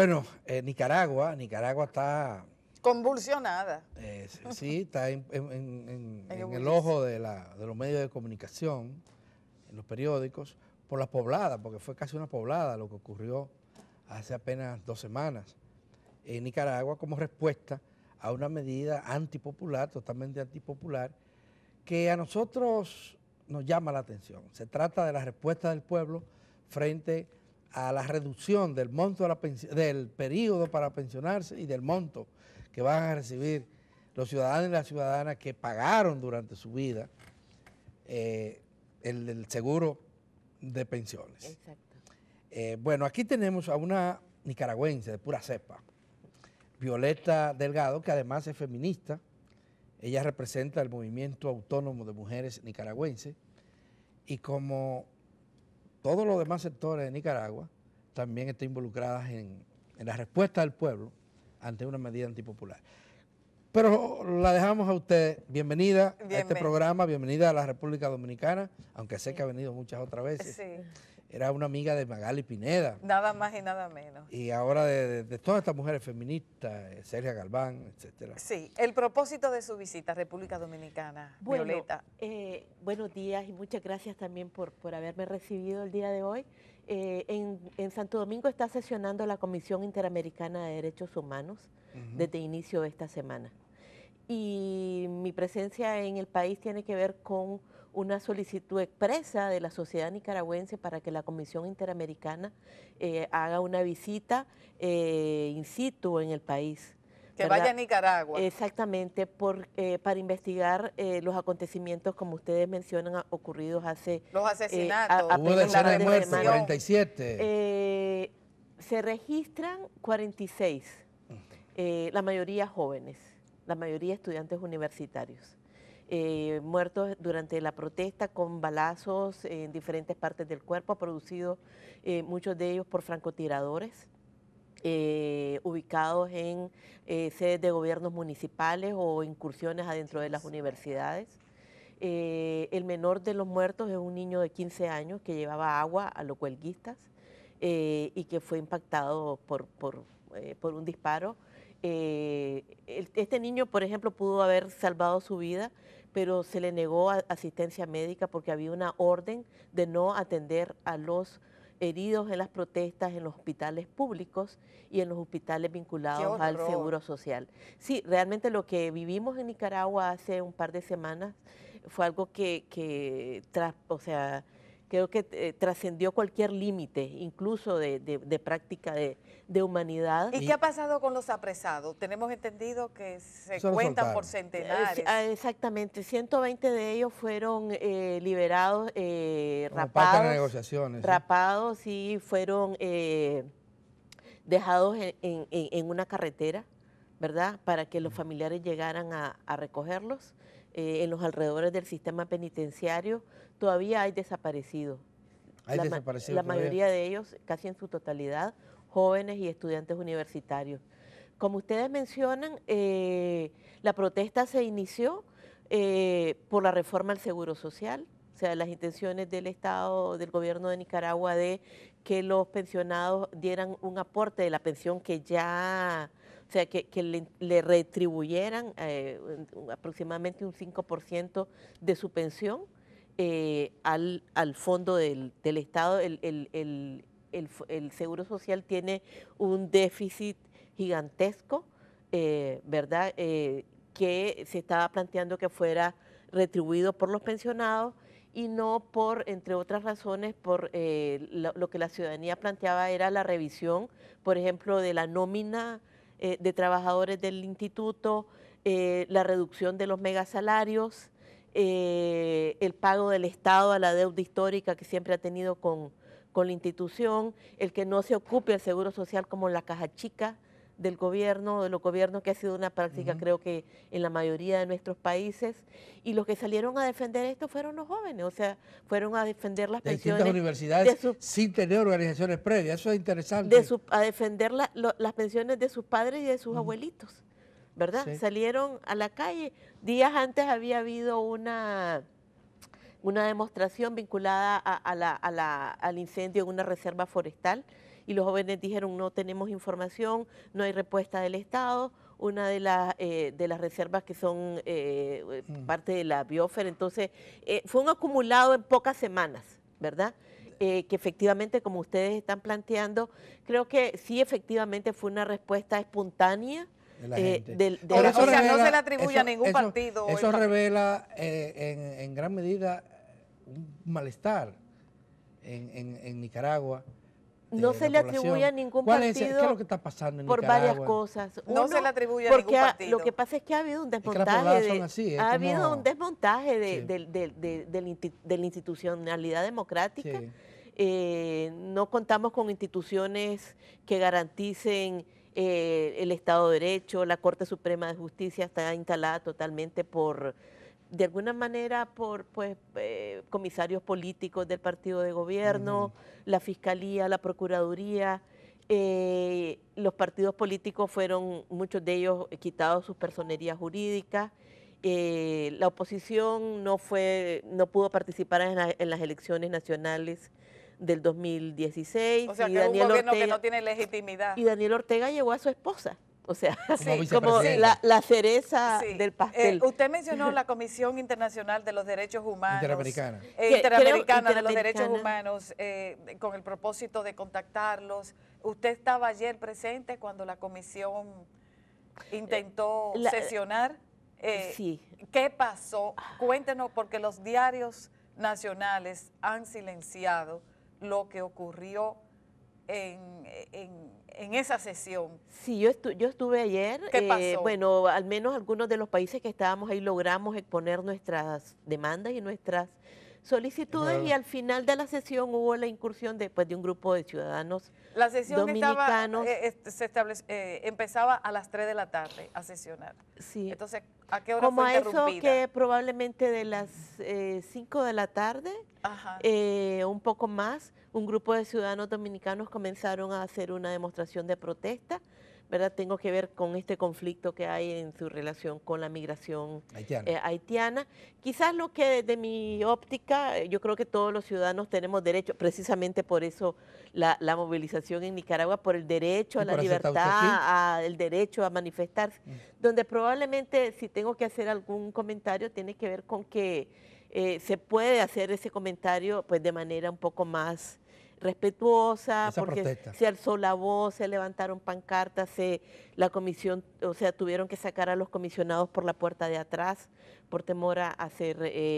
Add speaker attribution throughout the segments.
Speaker 1: Bueno, eh, Nicaragua, Nicaragua está...
Speaker 2: Convulsionada. Eh,
Speaker 1: sí, está en, el ojo de, de, los medios de comunicación, en los periódicos, por la poblada, porque fue casi una poblada lo que ocurrió hace apenas dos semanas en Nicaragua como respuesta a una medida antipopular, totalmente antipopular, que a nosotros nos llama la atención. Se trata de la respuesta del pueblo frente a a la reducción del monto del periodo para pensionarse y del monto que van a recibir los ciudadanos y las ciudadanas que pagaron durante su vida eh, el, seguro de pensiones. Eh, bueno, aquí tenemos a una nicaragüense de pura cepa, Violeta Delgado, que además es feminista. Ella representa el movimiento autónomo de mujeres nicaragüenses y como todos los demás sectores de Nicaragua también están involucradas en, la respuesta del pueblo ante una medida antipopular. Pero la dejamos a usted bienvenida, a este programa, bienvenida a la República Dominicana, aunque sé que ha venido muchas otras veces era una amiga de Magali Pineda.
Speaker 2: Nada más y nada menos.
Speaker 1: Y ahora de, todas estas mujeres feministas, eh, Sergio Galván, etcétera. Sí,
Speaker 2: el propósito de su visita a República Dominicana, Violeta. Eh, buenos días
Speaker 3: y muchas gracias también por, por haberme recibido el día de hoy. Eh, en, Santo Domingo está sesionando la Comisión Interamericana de Derechos Humanos desde inicio de esta semana. Y mi presencia en el país tiene que ver con una solicitud expresa de la sociedad nicaragüense para que la Comisión Interamericana eh, haga una visita eh, in situ en el país.
Speaker 2: Que vaya a Nicaragua.
Speaker 3: Exactamente, por, eh, para investigar los acontecimientos, como ustedes mencionan, ocurridos hace... Los asesinatos. a, Hubo de 47. se registran 46, la mayoría jóvenes, la mayoría estudiantes universitarios. Eh, muertos durante la protesta con balazos en diferentes partes del cuerpo, producidos eh, muchos de ellos por francotiradores. Eh, ubicados en sedes de gobiernos municipales o incursiones adentro de las universidades. el menor de los muertos es un niño de 15 años que llevaba agua a los huelguistas y que fue impactado por, por, un disparo. este niño, por ejemplo, pudo haber salvado su vida pero se le negó asistencia médica porque había una orden de no atender a los heridos en las protestas en los hospitales públicos y en los hospitales vinculados al Seguro Social. Sí, realmente lo que vivimos en Nicaragua hace un par de semanas fue algo que, tras, o sea, creo que eh, trascendió cualquier límite, incluso de, práctica de, humanidad. ¿Y qué
Speaker 2: ha pasado con los apresados? Tenemos entendido que se cuentan por centenares. Eh,
Speaker 3: ah, exactamente, 120 de ellos fueron eh, liberados, rapados, rapados y fueron dejados en, una carretera, ¿verdad? Para que los familiares llegaran a recogerlos. Eh, en los alrededores del sistema penitenciario, todavía hay desaparecidos.
Speaker 1: ¿Hay la, desaparecidos la mayoría
Speaker 3: de ellos, casi en su totalidad, jóvenes y estudiantes universitarios. Como ustedes mencionan, eh, la protesta se inició eh, por la reforma al Seguro Social, o sea, las intenciones del Estado, del gobierno de Nicaragua de que los pensionados dieran un aporte de la pensión que ya o sea, que, le, retribuyeran eh, aproximadamente un 5% de su pensión eh, al, al, fondo del, Estado. El, Seguro Social tiene un déficit gigantesco, eh, ¿verdad? que se estaba planteando que fuera retribuido por los pensionados y no por, entre otras razones, por lo que la ciudadanía planteaba era la revisión, por ejemplo, de la nómina eh, de trabajadores del instituto, eh, la reducción de los megasalarios, eh, el pago del Estado a la deuda histórica que siempre ha tenido con, con la institución, el que no se ocupe el Seguro Social como la caja chica, del gobierno, de los gobiernos, que ha sido una práctica creo que en la mayoría de nuestros países, y los que salieron a defender esto fueron los jóvenes, o sea, fueron a defender las pensiones.
Speaker 1: universidades sin tener organizaciones previas, eso es interesante.
Speaker 3: a defender las pensiones de sus padres y de sus abuelitos, ¿verdad? Salieron a la calle. Días antes había habido una una demostración vinculada a, al incendio en una reserva forestal y los jóvenes dijeron no tenemos información, no hay respuesta del Estado, una de, las eh, de las reservas que son eh, eh, mm. parte de la Biófera. Entonces, fue un acumulado en pocas semanas, ¿verdad? que efectivamente, como ustedes están planteando, creo que sí, efectivamente fue una respuesta espontánea. De la
Speaker 1: gente. o sea,
Speaker 2: no se le atribuye a ningún partido. Eso
Speaker 1: revela en, gran medida un malestar en, en Nicaragua no se le atribuye a ningún partido. está pasando Por varias cosas.
Speaker 3: no se le atribuye a ningún partido. lo que pasa es que ha habido un desmontaje. De, ha habido un desmontaje de, de la institucionalidad democrática. Eh, no contamos con instituciones que garanticen eh, el Estado de Derecho. La Corte Suprema de Justicia está instalada totalmente por de alguna manera por pues, eh, comisarios políticos del partido de gobierno, la fiscalía, la procuraduría. Eh, los partidos políticos fueron, muchos de ellos, quitados sus personerías jurídicas. Eh, la oposición no, fue, no pudo participar en, las elecciones nacionales del 2016. O sea, un gobierno que no tiene
Speaker 2: legitimidad. Y
Speaker 3: Daniel Ortega llegó a su esposa. O sea, como la, cereza del eh, pastel. usted
Speaker 2: mencionó la Comisión Internacional de los Derechos Humanos. Interamericana. Eh, interamericana, de los Derechos Humanos, eh, con el propósito de contactarlos. Usted estaba ayer presente cuando la Comisión intentó sesionar. sí. ¿Qué pasó? Cuéntenos, porque los diarios nacionales han silenciado lo que ocurrió en en esa sesión.
Speaker 3: Sí, yo, estu yo estuve ayer. ¿Qué eh, pasó? bueno, al menos algunos de los países que estábamos ahí logramos exponer nuestras demandas y nuestras solicitudes y al final de la sesión hubo la incursión después de un grupo de ciudadanos
Speaker 2: la sesión Estaba, eh, se establece, eh, empezaba a las 3 de la tarde a sesionar. Sí. Entonces, ¿a qué hora Como fue interrumpida? Eso que
Speaker 3: probablemente de las 5 de la tarde eh, un poco más, un grupo de ciudadanos dominicanos comenzaron a hacer una demostración de protesta, ¿verdad? Tengo que ver con este conflicto que hay en su relación con la migración haitiana. Eh, Quizás lo que de mi óptica, eh, yo creo que todos los ciudadanos tenemos derecho, precisamente por eso la, movilización en Nicaragua, por el derecho a la libertad, a, el derecho a manifestarse, mm. donde probablemente si tengo que hacer algún comentario tiene que ver con que eh, se puede hacer ese comentario pues de manera un poco más respetuosa, porque se alzó la voz, se levantaron pancartas, se, la comisión, o sea, tuvieron que sacar a los comisionados por la puerta de atrás por temor a, ser eh,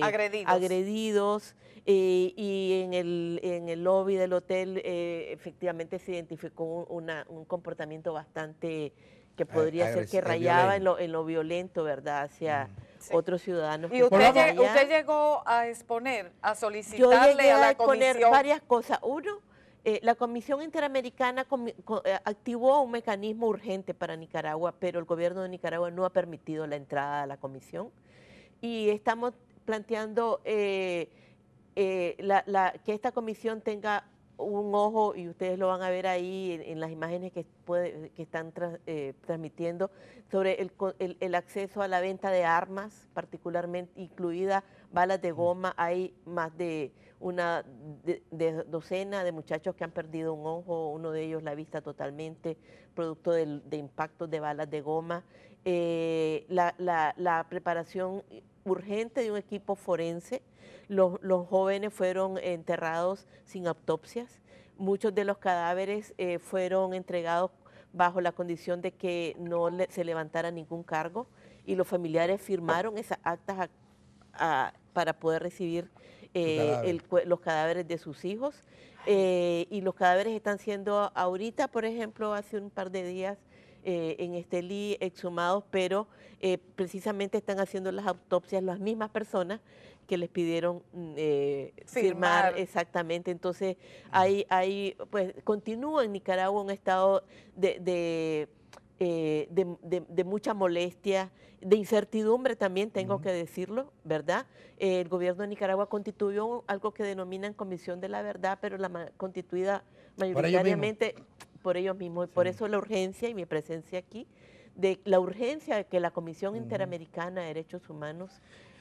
Speaker 3: agredidos. Eh, y en el, en el lobby del hotel efectivamente se identificó un comportamiento bastante que podría ser que rayaba en lo, en lo violento, ¿verdad? Hacia, mm otros ciudadanos. ¿Y usted,
Speaker 2: llegó a exponer, a solicitarle Yo a la a exponer varias
Speaker 3: cosas. Uno, eh, la Comisión Interamericana eh, activó un mecanismo urgente para Nicaragua, pero el gobierno de Nicaragua no ha permitido la entrada a la comisión. Y estamos planteando eh, eh la, la, que esta comisión tenga un ojo, y ustedes lo van a ver ahí en, las imágenes que, puede, que están eh, transmitiendo, sobre el, acceso a la venta de armas, particularmente incluida balas de goma. Hay más de una docena de muchachos que han perdido un ojo, uno de ellos la vista totalmente, producto de, de impactos de balas de goma. Eh, la, la, la preparación urgente de un equipo forense. Los, jóvenes fueron enterrados sin autopsias. Muchos de los cadáveres eh, fueron entregados bajo la condición de que no se levantara ningún cargo y los familiares firmaron esas actas para poder recibir eh, los cadáveres de sus hijos. Eh, y los cadáveres están siendo ahorita, por ejemplo, hace un par de días eh, en Estelí exhumados, pero eh, precisamente están haciendo las autopsias las mismas personas que les pidieron mm, eh, firmar. exactamente. Entonces, hay, pues continúa en Nicaragua un estado de, de mucha molestia, de incertidumbre también, tengo que decirlo, ¿verdad? el gobierno de Nicaragua constituyó algo que denominan Comisión de la Verdad, pero la constituida mayoritariamente por ellos mismos. Y por eso la urgencia y mi presencia aquí, de la urgencia de que la Comisión Interamericana de Derechos Humanos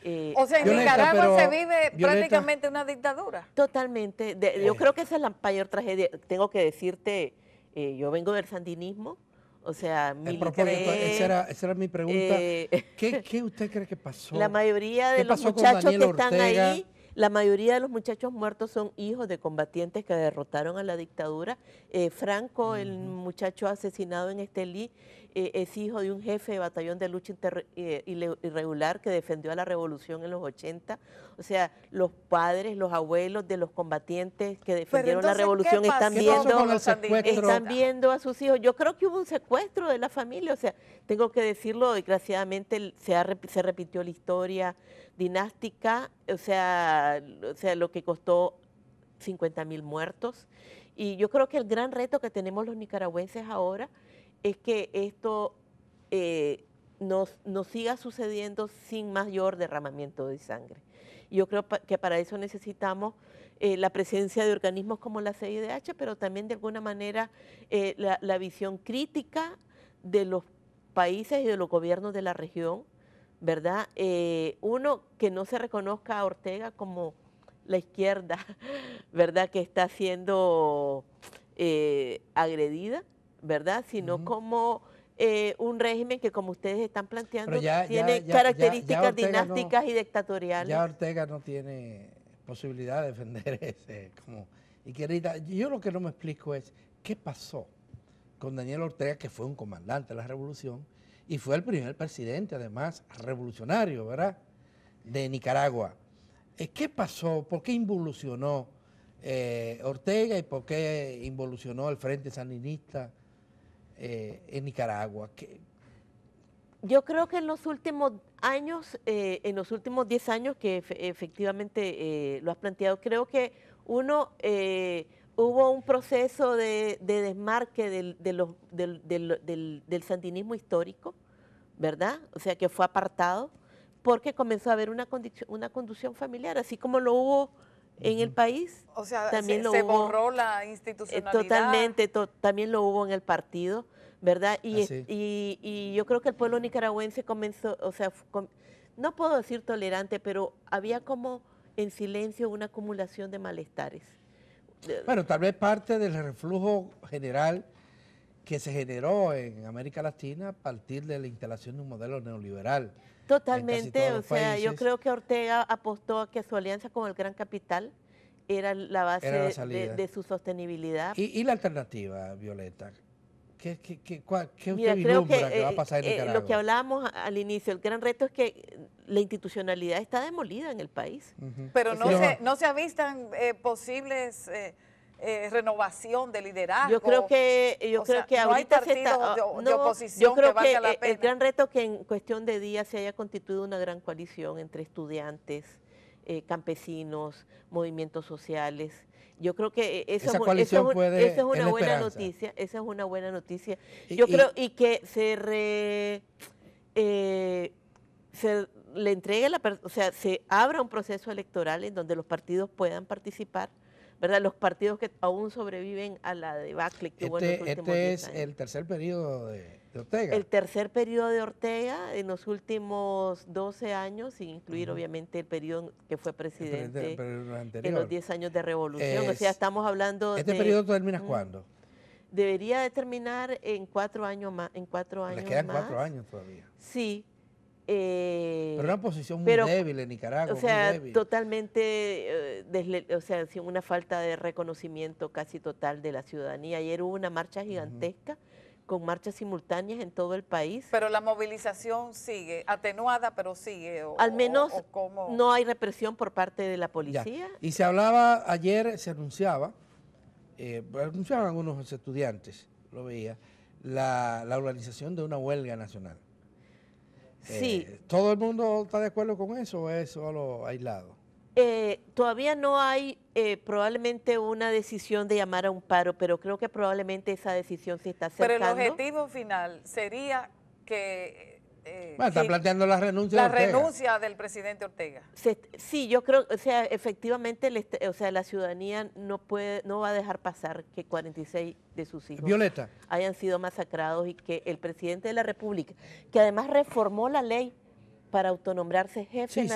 Speaker 3: eh, o sea, en Nicaragua se vive prácticamente
Speaker 2: una dictadura.
Speaker 3: Totalmente. yo oh. creo que esa es la mayor tragedia. Tengo que decirte, eh, yo vengo del sandinismo, o sea, mi
Speaker 1: esa, era, esa era, mi pregunta. Eh, ¿Qué, usted cree que pasó? La mayoría de los muchachos que están ahí
Speaker 3: la mayoría de los muchachos muertos son hijos de combatientes que derrotaron a la dictadura. Eh, Franco, el muchacho asesinado en Estelí, eh, es hijo de un jefe de batallón de lucha eh, irregular que defendió a la revolución en los 80. O sea, los padres, los abuelos de los combatientes que defendieron la revolución están viendo, están viendo a sus hijos. Yo creo que hubo un secuestro de la familia. O sea, tengo que decirlo, desgraciadamente se, se repitió la historia dinástica, o sea, o sea lo que costó 50 mil muertos. Y yo creo que el gran reto que tenemos los nicaragüenses ahora es que esto eh, nos, siga sucediendo sin mayor derramamiento de sangre. Yo creo que para eso necesitamos eh, la presencia de organismos como la CIDH, pero también de alguna manera eh, la, visión crítica de los países y de los gobiernos de la región, ¿verdad? uno, que no se reconozca a Ortega como la izquierda, ¿verdad? Que está siendo agredida, ¿verdad? Sino como eh, un régimen que, como ustedes están planteando, tiene características dinásticas y dictatoriales. Ya
Speaker 1: Ortega no tiene posibilidad de defender ese. Como, y querida, yo lo que no me explico es qué pasó con Daniel Ortega, que fue un comandante de la revolución y fue el primer presidente, además, revolucionario, ¿verdad?, de Nicaragua. Eh, ¿Qué pasó? ¿Por qué involucionó eh, Ortega y por qué involucionó el Frente Sandinista? Eh, en Nicaragua?
Speaker 3: Yo creo que en los últimos años, eh, en los últimos 10 años que efectivamente eh, lo has planteado, creo que uno hubo un proceso de, desmarque del, de sandinismo histórico, ¿verdad? O sea, que fue apartado porque comenzó a haber una, una conducción familiar, así como lo hubo en el país. O sea, también se, borró
Speaker 2: la institucionalidad. Totalmente,
Speaker 3: también lo hubo en el partido, ¿verdad? Y, y, yo creo que el pueblo nicaragüense comenzó, o sea, no puedo decir tolerante, pero había como en silencio una acumulación de malestares.
Speaker 1: Bueno, tal vez parte del reflujo general que se generó en América Latina a partir de la instalación de un modelo neoliberal. Totalmente, o sea, yo creo
Speaker 3: que Ortega apostó a que su alianza con el gran capital era la base de, su sostenibilidad. ¿Y,
Speaker 1: la alternativa, Violeta? ¿Qué, usted que, va a eh, pasar en eh, Nicaragua? lo que
Speaker 3: hablábamos al inicio, el gran reto es que la institucionalidad está demolida en el país. Pero no,
Speaker 1: se,
Speaker 2: no se avistan eh, posibles... Eh, renovación de liderazgo. Yo creo que, yo creo que ahorita se está, ah, oposición yo creo que, eh, el
Speaker 3: gran reto que en cuestión de días se haya constituido una gran coalición entre estudiantes, eh, campesinos, movimientos sociales. Yo creo que Esa es, puede, una buena noticia. Esa es una buena noticia. Yo y, creo y que se se le entregue la, o sea, se abra un proceso electoral en donde los partidos puedan participar ¿verdad? Los partidos que aún sobreviven a la debacle que este, hubo en los este, este últimos es
Speaker 1: el tercer periodo de, Ortega. El
Speaker 3: tercer periodo de Ortega en los últimos 12 años, sin incluir obviamente el periodo que fue presidente en los 10 años de revolución. o sea, estamos hablando este de... ¿Este periodo terminas cuándo? Debería de terminar en cuatro años más. En cuatro años Les quedan cuatro
Speaker 1: años todavía. Sí, eh, pero una posición muy débil en Nicaragua. sea, muy débil.
Speaker 3: totalmente, eh, o sea, sin una falta de reconocimiento casi total de la ciudadanía. Ayer hubo una marcha gigantesca. con marchas simultáneas en todo el país. Pero la
Speaker 2: movilización sigue, atenuada, pero sigue. Al menos
Speaker 3: no hay represión por parte de la policía.
Speaker 1: Y se hablaba ayer, se anunciaba, eh, anunciaban algunos estudiantes, lo veía, la, la organización de una huelga nacional. Sí. Eh, ¿Todo el mundo está de acuerdo con eso o es solo aislado?
Speaker 3: Eh, todavía no hay eh, probablemente una decisión de llamar a un paro, pero creo que probablemente esa decisión se está acercando. Pero el
Speaker 2: objetivo final sería que eh, está
Speaker 3: planteando la
Speaker 1: renuncia. La renuncia
Speaker 2: del presidente Ortega.
Speaker 3: sí, yo creo, o sea, efectivamente, o sea, la ciudadanía no puede, no va a dejar pasar que 46 de sus hijos Violeta. hayan sido masacrados y que el presidente de la República, que además reformó la ley para autonombrarse jefe,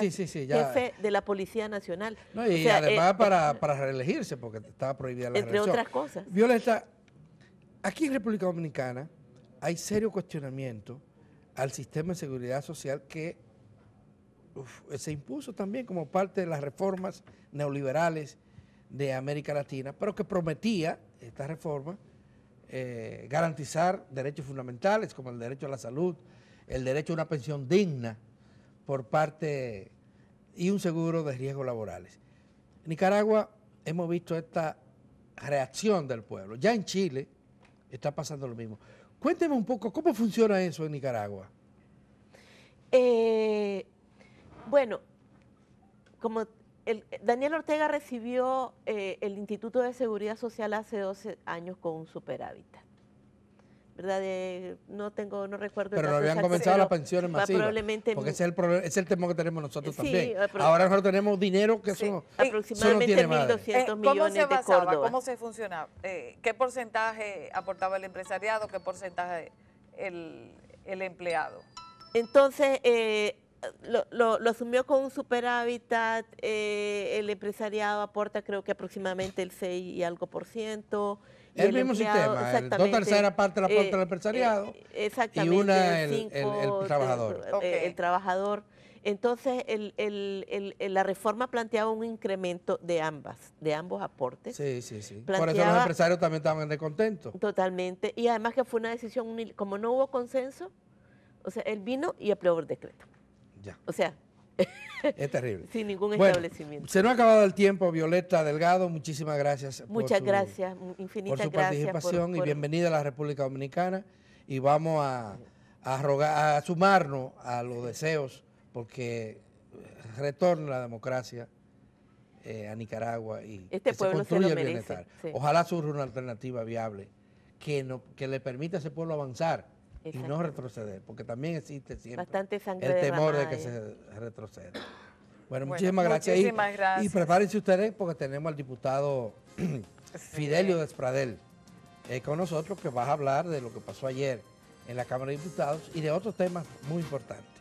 Speaker 3: de la Policía Nacional. y además eh, eh, para,
Speaker 1: reelegirse, porque estaba prohibida la Entre otras cosas. Violeta, aquí en República Dominicana hay serio cuestionamiento al sistema de seguridad social que se impuso también como parte de las reformas neoliberales de América Latina, pero que prometía esta reforma eh, garantizar derechos fundamentales como el derecho a la salud, el derecho a una pensión digna por parte y un seguro de riesgos laborales. En Nicaragua hemos visto esta reacción del pueblo. Ya en Chile está pasando lo mismo. Cuénteme un poco, ¿cómo funciona eso en Nicaragua?
Speaker 3: Eh, bueno, como Daniel Ortega recibió eh, el Instituto de Seguridad Social hace 12 años con un superávit. ¿verdad? Eh, no tengo, no recuerdo. Pero lo habían comenzado las pensiones masivas. Probablemente porque ese es
Speaker 1: el problema, es el tema que tenemos nosotros sí, también. Ahora nosotros tenemos dinero que son aproximadamente 1.200
Speaker 2: eh, millones se basaba, de Córdoba. ¿Cómo se funcionaba? Eh, ¿Qué porcentaje aportaba el empresariado? ¿Qué porcentaje el, el empleado?
Speaker 3: Entonces, eh, lo, lo, lo, asumió con un superhábitat, eh, el empresariado aporta creo que aproximadamente el 6 y algo por ciento, el, mismo sistema, Exactamente. dos terceras partes la parte eh, empresariado eh, y una el, trabajador. Eh, el, trabajador. Entonces, la reforma planteaba un incremento de
Speaker 1: ambas, de ambos aportes. Sí, sí, sí. Por eso los empresarios también estaban descontentos.
Speaker 3: Totalmente. Y además que fue una decisión, como no hubo consenso, o sea, él vino y aprobó el decreto. Ya. O sea,
Speaker 1: Es terrible. Sin ningún establecimiento. Se nos ha acabado el tiempo, Violeta Delgado. Muchísimas gracias. Muchas gracias,
Speaker 3: su, Por su participación y bienvenida
Speaker 1: a la República Dominicana. Y vamos a, sumarnos a los deseos, porque retorna la democracia eh, a Nicaragua y este se construye el bienestar. Ojalá surja una alternativa viable que le permita a ese pueblo avanzar y no retroceder, porque también existe siempre el temor de, que se retroceda. Bueno, muchísimas, gracias. muchísimas y, prepárense ustedes porque tenemos al diputado Fidelio Despradel eh, con nosotros que va a hablar de lo que pasó ayer en la Cámara de Diputados y de otros temas muy importantes.